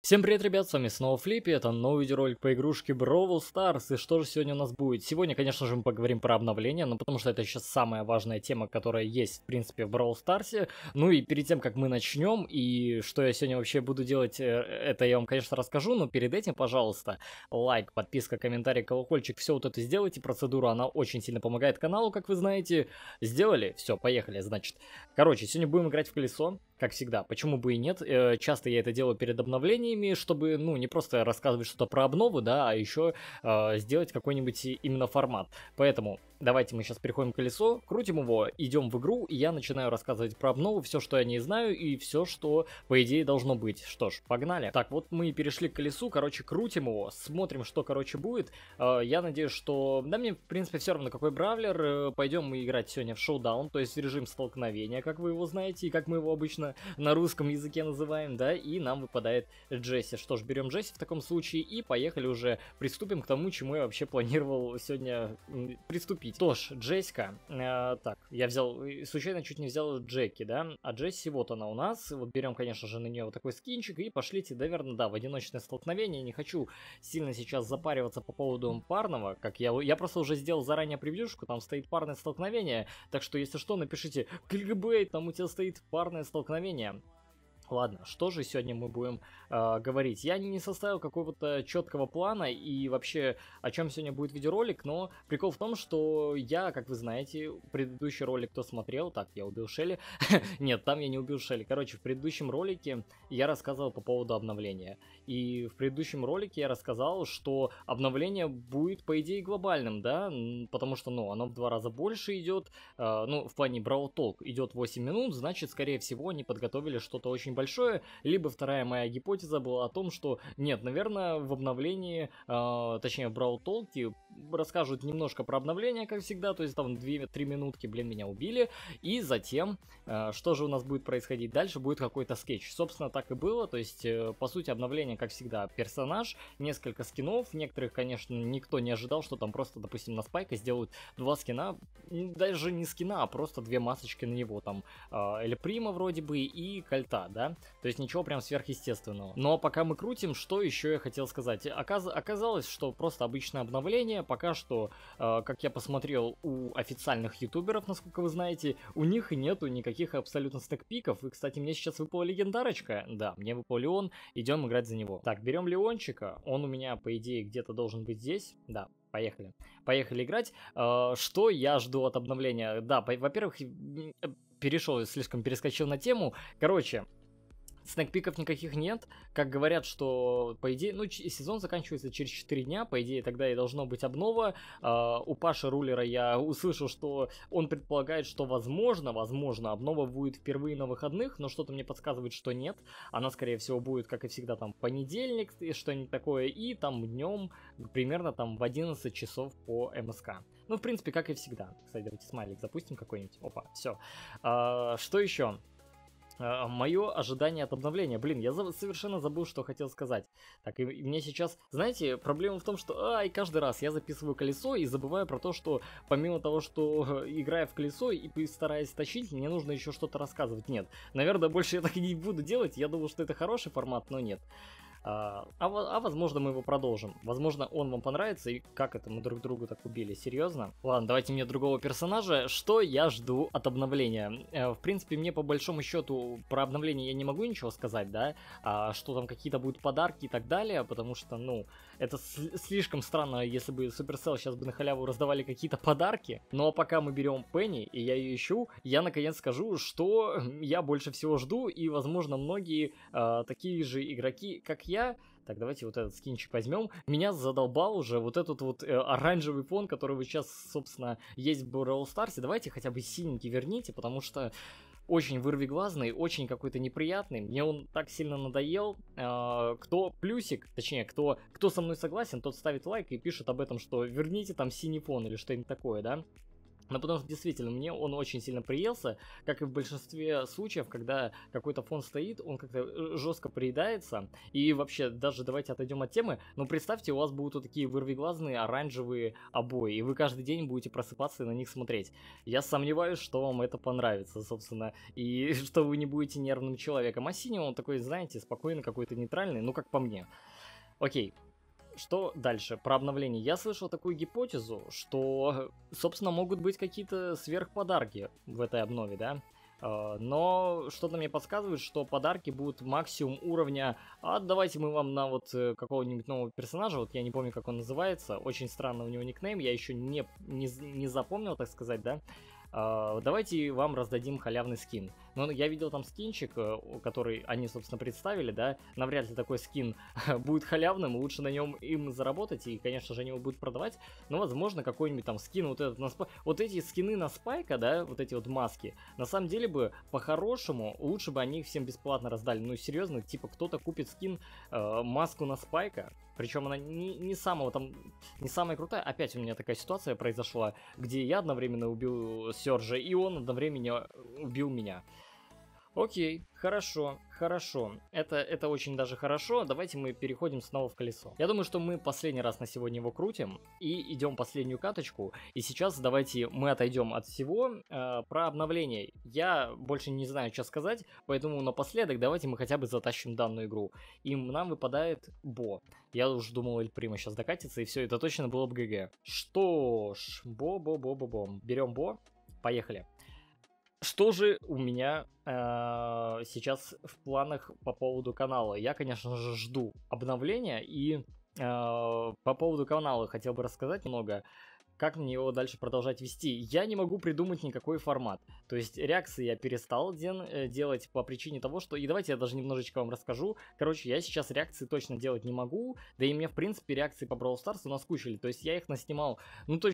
Всем привет, ребят, с вами снова Флиппи, это новый видеоролик по игрушке Brawl Stars, и что же сегодня у нас будет? Сегодня, конечно же, мы поговорим про обновление, но ну, потому что это сейчас самая важная тема, которая есть, в принципе, в Brawl Stars. Ну и перед тем, как мы начнем, и что я сегодня вообще буду делать, э, это я вам, конечно, расскажу, но перед этим, пожалуйста, лайк, подписка, комментарий, колокольчик, все вот это сделайте, процедура, она очень сильно помогает каналу, как вы знаете. Сделали? Все, поехали, значит. Короче, сегодня будем играть в колесо, как всегда. Почему бы и нет? Э, часто я это делаю перед обновлениями, чтобы, ну, не просто рассказывать что-то про обнову, да, а еще э, а, сделать какой-нибудь именно формат. Поэтому Давайте мы сейчас переходим к колесу, крутим его, идем в игру, и я начинаю рассказывать про обнову, все, что я не знаю, и все, что, по идее, должно быть. Что ж, погнали. Так, вот мы перешли к колесу, короче, крутим его, смотрим, что, короче, будет. Э, я надеюсь, что... Да мне, в принципе, все равно, какой бравлер. Э, Пойдем мы играть сегодня в шоу-даун, то есть режим столкновения, как вы его знаете, и как мы его обычно на русском языке называем, да, и нам выпадает Джесси. Что ж, берем Джесси в таком случае и поехали уже приступим к тому, чему я вообще планировал сегодня приступить купить. Тож, Джессика, э, так, я взял, э, случайно чуть не взял Джеки, да, а Джесси вот она у нас, вот берем, конечно же, на нее вот такой скинчик и пошлите, наверное, да, в одиночное столкновение, не хочу сильно сейчас запариваться по поводу парного, как я, я просто уже сделал заранее превьюшку, там стоит парное столкновение, так что, если что, напишите, кликбейт, там у тебя стоит парное столкновение, Ладно, что же сегодня мы будем э, говорить? Я не составил какого-то четкого плана и вообще о чем сегодня будет видеоролик, но прикол в том, что я, как вы знаете, предыдущий ролик, кто смотрел, так, я убил Шелли, нет, там я не убил Шелли, короче, в предыдущем ролике я рассказывал по поводу обновления, и в предыдущем ролике я рассказал, что обновление будет, по идее, глобальным, да, потому что, ну, оно в два раза больше идет, э, а, ну, в плане Brawl Talk идет 8 минут, значит, скорее всего, они подготовили что-то очень большое, либо вторая моя гипотеза была о том, что нет, наверное, в обновлении, э, точнее в Brawl Talk расскажут немножко про обновление, как всегда, то есть там 2-3 минутки, блин, меня убили, и затем, э, что же у нас будет происходить дальше, будет какой-то скетч. Собственно, так и было, то есть, э, по сути, обновление, как всегда, персонаж, несколько скинов, некоторых, конечно, никто не ожидал, что там просто, допустим, на Спайка сделают два скина, даже не скина, а просто две масочки на него, там, э, Эль Прима вроде бы и Кольта, да, то есть ничего прям сверхъестественного. Но пока мы крутим, что еще я хотел сказать? Оказ оказалось, что просто обычное обновление, пока что, э, как я посмотрел у официальных ютуберов, насколько вы знаете, у них нету никаких абсолютно стекпиков. И, кстати, мне сейчас выпала легендарочка. Да, мне выпал Леон, идем играть за него. Так, берем Леончика, он у меня, по идее, где-то должен быть здесь. Да, Поехали. Поехали играть. Э, что я жду от обновления? Да, во-первых, э, перешел, слишком перескочил на тему. Короче, Снэкпиков никаких нет. Как говорят, что, по идее, ну, сезон заканчивается через 4 дня, по идее, тогда и должно быть обнова. А, у Паши Рулера я услышал, что он предполагает, что возможно, возможно, обнова будет впервые на выходных, но что-то мне подсказывает, что нет. Она, скорее всего, будет, как и всегда, там, понедельник, и что-нибудь такое, и там днем, примерно там в 11 часов по МСК. Ну, в принципе, как и всегда. Кстати, давайте смайлик запустим какой-нибудь. Опа, все. А, что еще? А, мое ожидание от обновления. Блин, я за- совершенно забыл, что хотел сказать. Так, и, и мне сейчас, знаете, проблема в том, что ай, каждый раз я записываю колесо и забываю про то, что помимо того, что э, играя в колесо и стараясь тащить, мне нужно еще что-то рассказывать. Нет, наверное, больше я так и не буду делать. Я думал, что это хороший формат, но нет. А, а, а, возможно мы его продолжим. Возможно он вам понравится и как это мы друг другу так убили, серьезно. Ладно, давайте мне другого персонажа. Что я жду от обновления? Э, в принципе мне по большому счету про обновление я не могу ничего сказать, да? А, что там какие-то будут подарки и так далее, потому что ну это слишком странно, если бы Supercell сейчас бы на халяву раздавали какие-то подарки. Но пока мы берем Пенни, и я ее ищу, я наконец скажу, что я больше всего жду, и, возможно, многие э, такие же игроки, как я, так, давайте вот этот скинчик возьмем. Меня задолбал уже вот этот вот э, оранжевый фон, который вы сейчас, собственно, есть в Brawl Stars. Давайте хотя бы синенький верните, потому что очень вырвиглазный, очень какой-то неприятный. Мне он так сильно надоел. А, кто плюсик, точнее, кто, кто со мной согласен, тот ставит лайк и пишет об этом, что верните там синефон или что-нибудь такое, да? Но потому что действительно мне он очень сильно приелся, как и в большинстве случаев, когда какой-то фон стоит, он как-то э, жестко приедается. И вообще, даже давайте отойдем от темы, но представьте, у вас будут вот такие вырвиглазные оранжевые обои, и вы каждый день будете просыпаться и на них смотреть. Я сомневаюсь, что вам это понравится, собственно, и что вы не будете нервным человеком. А синий он такой, знаете, спокойный, какой-то нейтральный, ну как по мне. Окей, что дальше про обновление? Я слышал такую гипотезу, что, собственно, могут быть какие-то сверхподарки в этой обнове, да? Э, но что-то мне подсказывает, что подарки будут максимум уровня «А давайте мы вам на вот э, какого-нибудь нового персонажа, вот я не помню, как он называется, очень странно у него никнейм, я еще не, не, не запомнил, так сказать, да, а, давайте вам раздадим халявный скин. Но ну, я видел там скинчик, э, который они, собственно, представили, да, навряд ли такой скин будет халявным, лучше на нем им заработать, и, конечно же, они его будут продавать, но, возможно, какой-нибудь там скин, вот этот на спа... вот эти скины на спайка, да, вот эти вот маски, на самом деле бы, по-хорошему, лучше бы они их всем бесплатно раздали, ну, серьезно, типа, кто-то купит скин, э, маску на спайка, причем она не, не самого там, не самая крутая, опять у меня такая ситуация произошла, где я одновременно убил э, Сержа, и он одновременно убил меня. Окей, хорошо, хорошо. Это, это очень даже хорошо. Давайте мы переходим снова в колесо. Я думаю, что мы последний раз на сегодня его крутим и идем последнюю каточку. И сейчас давайте мы отойдем от всего. Э, про обновление я больше не знаю, что сказать, поэтому напоследок давайте мы хотя бы затащим данную игру. И нам выпадает Бо. Я уже думал, Эль Прима сейчас докатится, и все, это точно было бы ГГ. Что ж, Бо-бо-бо-бо-бо. Берем Бо. Поехали. Что же у меня э, сейчас в планах по поводу канала? Я, конечно же, жду обновления и э, по поводу канала хотел бы рассказать немного как мне его дальше продолжать вести. Я не могу придумать никакой формат. То есть реакции я перестал э, делать по причине того, что... И давайте я даже немножечко вам расскажу. Короче, я сейчас реакции точно делать не могу, да и мне, в принципе, реакции по Brawl Stars у нас кучили. То есть я их наснимал, ну, то